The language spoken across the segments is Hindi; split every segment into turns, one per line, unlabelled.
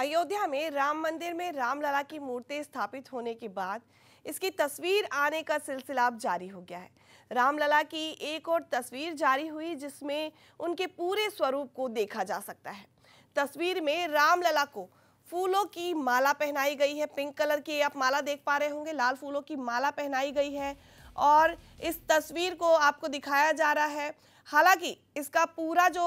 अयोध्या में राम मंदिर में रामलला की मूर्ति स्थापित होने के बाद इसकी तस्वीर आने का सिलसिला अब जारी हो गया है रामलला की एक और तस्वीर जारी हुई जिसमें उनके पूरे स्वरूप को देखा जा सकता है तस्वीर में रामलला को फूलों की माला पहनाई गई है पिंक कलर की आप माला देख पा रहे होंगे लाल फूलों की माला पहनाई गई है और इस तस्वीर को आपको दिखाया जा रहा है हालांकि इसका पूरा जो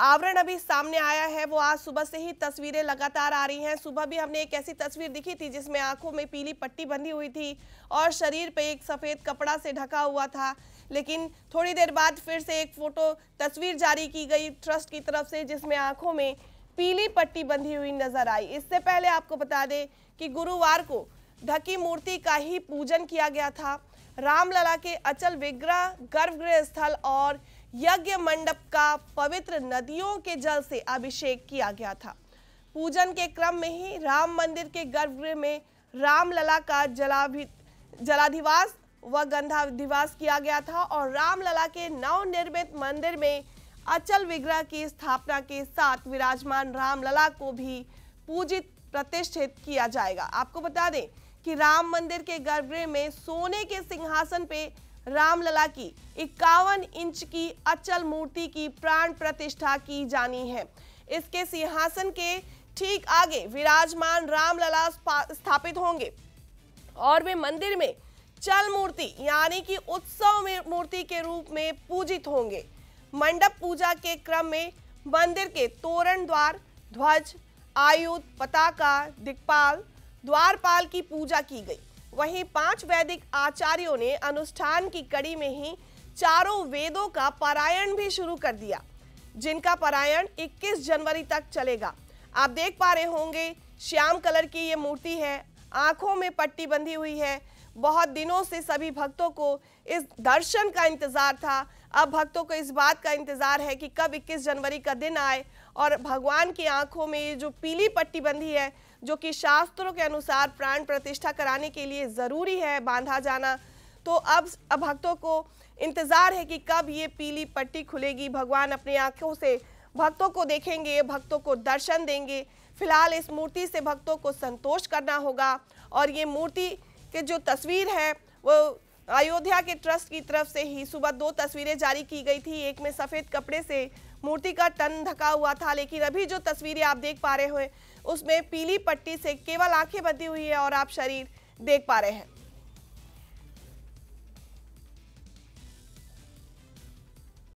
आवरण अभी सामने आया है वो आज सुबह से ही तस्वीरें लगातार आ रही हैं सुबह भी हमने एक ऐसी तस्वीर दिखी थी जिसमें आंखों में पीली पट्टी बंधी हुई थी और शरीर पे एक सफ़ेद कपड़ा से ढका हुआ था लेकिन थोड़ी देर बाद फिर से एक फ़ोटो तस्वीर जारी की गई ट्रस्ट की तरफ से जिसमें आँखों में पीली पट्टी बंधी हुई नजर आई इससे पहले आपको बता दें कि गुरुवार को ढकी मूर्ति का ही पूजन किया गया था रामलला के अचल विग्रह गर्भगृह स्थल और यज्ञ मंडप का पवित्र नदियों के जल से अभिषेक किया गया था पूजन के क्रम में ही राम मंदिर के गर्भगृह में रामलला का जलाभि जलाधिवास व गंधाधिवास किया गया था और रामलला के नवनिर्मित मंदिर में अचल विग्रह की स्थापना के साथ विराजमान रामलला को भी पूजित प्रतिष्ठित किया जाएगा आपको बता दें कि राम मंदिर के गर्भगृह में सोने के सिंहासन पे रामलला की इक्यावन इंच की अचल मूर्ति की प्राण प्रतिष्ठा की जानी है इसके सिंहासन के ठीक आगे विराजमान रामलला स्थापित होंगे और वे मंदिर में चल मूर्ति यानी कि उत्सव में मूर्ति के रूप में पूजित होंगे मंडप पूजा के क्रम में मंदिर के तोरण द्वार ध्वज आयुध पताका दिक्पाल द्वारपाल की पूजा की गई वहीं पांच वैदिक आचार्यों ने अनुष्ठान की कड़ी में ही चारों वेदों का पारायण भी शुरू कर दिया जिनका पारायण 21 जनवरी तक चलेगा आप देख पा रहे होंगे श्याम कलर की ये मूर्ति है आंखों में पट्टी बंधी हुई है बहुत दिनों से सभी भक्तों को इस दर्शन का इंतज़ार था अब भक्तों को इस बात का इंतज़ार है कि कब 21 जनवरी का दिन आए और भगवान की आंखों में ये जो पीली पट्टी बंधी है जो कि शास्त्रों के अनुसार प्राण प्रतिष्ठा कराने के लिए ज़रूरी है बांधा जाना तो अब भक्तों को इंतज़ार है कि कब ये पीली पट्टी खुलेगी भगवान अपनी आंखों से भक्तों को देखेंगे भक्तों को दर्शन देंगे फिलहाल इस मूर्ति से भक्तों को संतोष करना होगा और ये मूर्ति कि जो तस्वीर है वो अयोध्या के ट्रस्ट की तरफ से ही सुबह दो तस्वीरें जारी की गई थी एक में सफ़ेद कपड़े से मूर्ति का टन ढका हुआ था लेकिन अभी जो तस्वीरें आप देख पा रहे हो उसमें पीली पट्टी से केवल आंखें बंधी हुई है और आप शरीर देख पा रहे हैं